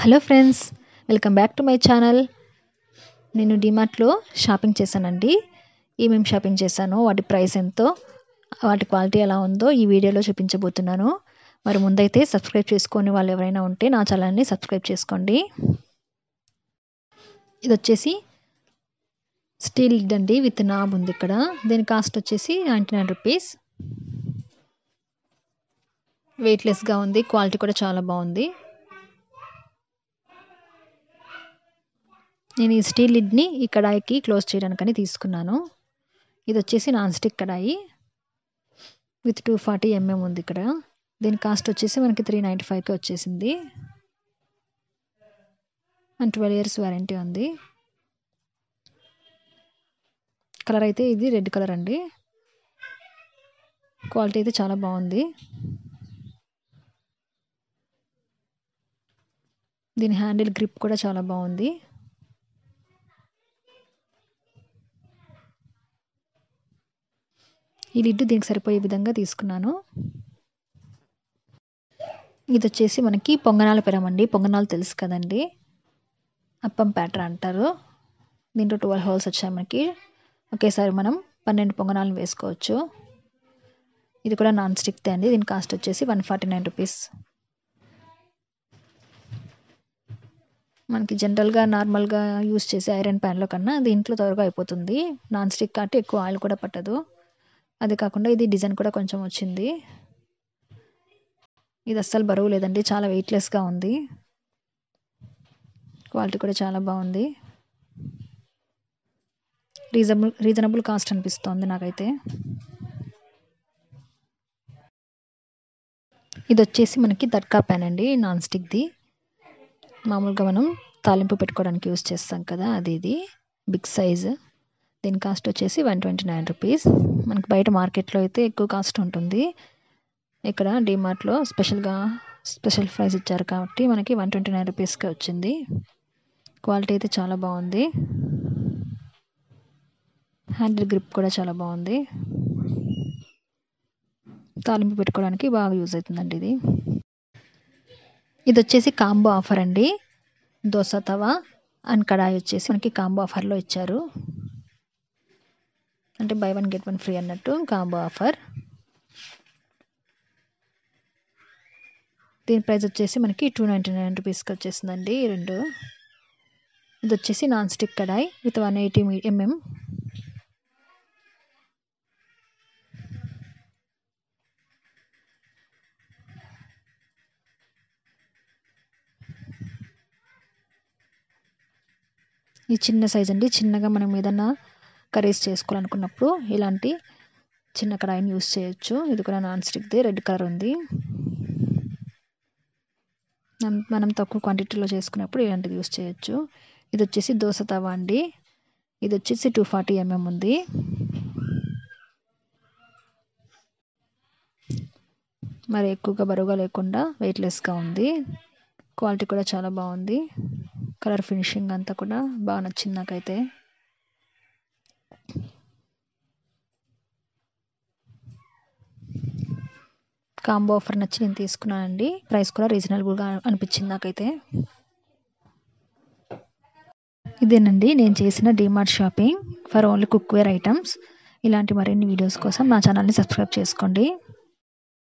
hello friends welcome back to my channel నేను డిమార్ట్లో shopping చేశానండి ఏమేమి షాపింగ్ చేశాను వాటి ప్రైస్ ఎంతో వాటి క్వాలిటీ ఎలా ఉందో ఈ వీడియోలో చూపించబోతున్నాను మరి ముందైతే సబ్స్క్రైబ్ చేసుకొని వాళ్ళు ఎవరైనా ఉంటే నా ఛానల్ని సబ్స్క్రైబ్ చేసుకోండి ఇది వచ్చేసి స్టీల్ అండి విత్ నాబ్ ఉంది ఇక్కడ దీని కాస్ట్ వచ్చేసి నైంటీ నైన్ రూపీస్ వెయిట్లెస్గా ఉంది క్వాలిటీ కూడా చాలా బాగుంది నేను ఈ స్టీల్ లిడ్ని ఈ కడాయికి క్లోజ్ చేయడానికని తీసుకున్నాను ఇది వచ్చేసి non stick kadai with two forty mm ఉంది ఇక్కడ దీని కాస్ట్ వచ్చేసి మనకి త్రీ నైంటీ ఫైవ్కి వచ్చేసింది అండ్ ట్వెల్వ్ ఇయర్స్ వారంటీ ఉంది కలర్ అయితే ఇది రెడ్ కలర్ అండి క్వాలిటీ అయితే చాలా బాగుంది దీని హ్యాండిల్ గ్రిప్ కూడా చాలా బాగుంది ఈ లిడ్డు దీనికి సరిపోయే విధంగా తీసుకున్నాను ఇది వచ్చేసి మనకి పొంగనాల పెరమండి పొంగనాలు తెలుసు కదండి అప్పం ప్యాటర్ అంటారు దీంట్లో ట్వెల్వ్ హోల్స్ వచ్చాయి మనకి ఒకేసారి మనం పన్నెండు పొంగనాలను వేసుకోవచ్చు ఇది కూడా నాన్ స్టిక్తే అండి దీని కాస్ట్ వచ్చేసి వన్ ఫార్టీ నైన్ రూపీస్ మనకి జనరల్గా నార్మల్గా యూస్ చేసే ఐరన్ ప్యాన్లో కన్నా దీంట్లో త్వరగా అయిపోతుంది నాన్ స్టిక్ కాబట్టి ఎక్కువ ఆయిల్ కూడా పట్టదు అది కాకుండా ఇది డిజైన్ కూడా కొంచెం వచ్చింది ఇది అస్సలు బరువు లేదండి చాలా వెయిట్లెస్గా ఉంది క్వాలిటీ కూడా చాలా బాగుంది రీజనబుల్ రీజనబుల్ కాస్ట్ అనిపిస్తోంది నాకైతే ఇది వచ్చేసి మనకి దర్కా ప్యాన్ అండి నాన్ స్టిక్ది మామూలుగా మనం తాలింపు పెట్టుకోవడానికి యూస్ చేస్తాం కదా అది ఇది బిగ్ సైజు దీని కాస్ట్ వచ్చేసి వన్ ట్వంటీ నైన్ రూపీస్ మనకు బయట మార్కెట్లో అయితే ఎక్కువ కాస్ట్ ఉంటుంది ఇక్కడ డిమార్ట్లో స్పెషల్గా స్పెషల్ ప్రైస్ ఇచ్చారు కాబట్టి మనకి వన్ ట్వంటీ నైన్ రూపీస్కి వచ్చింది క్వాలిటీ అయితే చాలా బాగుంది హ్యాండిల్ గ్రిప్ కూడా చాలా బాగుంది తాలింపు పెట్టుకోవడానికి బాగా యూజ్ అవుతుందండి ఇది ఇది వచ్చేసి కాంబో ఆఫర్ అండి దోశ తవా అండ్ కడాయి వచ్చేసి మనకి కాంబో ఆఫర్లో ఇచ్చారు అంటే buy one get one free అన్నట్టు కాంబో ఆఫర్ దీని ప్రైస్ వచ్చేసి మనకి టూ నైంటీ నైన్ రూపీస్కి వచ్చేసిందండి ఈ రెండు ఇది వచ్చేసి non stick kadai with one eighty mm ఈ చిన్న సైజ్ అండి చిన్నగా మనం ఏదన్నా కర్రీస్ చేసుకోవాలనుకున్నప్పుడు ఇలాంటి చిన్న కడాయిని యూస్ చేయొచ్చు ఇది కూడా నాన్ స్టిక్ది రెడ్ కలర్ ఉంది మనం తక్కువ క్వాంటిటీలో చేసుకున్నప్పుడు ఇలాంటిది యూస్ చేయొచ్చు ఇది వచ్చేసి దోశ తవ అండి ఇది వచ్చేసి టూ ఫార్టీ ఎంఎం ఉంది మరి ఎక్కువగా బరువుగా లేకుండా వెయిట్లెస్గా ఉంది క్వాలిటీ కూడా చాలా బాగుంది కలర్ ఫినిషింగ్ అంతా కూడా బాగా నచ్చింది నాకైతే కాంబో ఆఫర్ నచ్చి నేను తీసుకున్నానండి ప్రైస్ కూడా రీజనబుల్గా అనిపించింది నాకైతే ఇదేనండి నేను చేసిన DMart shopping for only cookware items ఇలాంటి మరిన్ని వీడియోస్ కోసం నా ఛానల్ని సబ్స్క్రైబ్ చేసుకోండి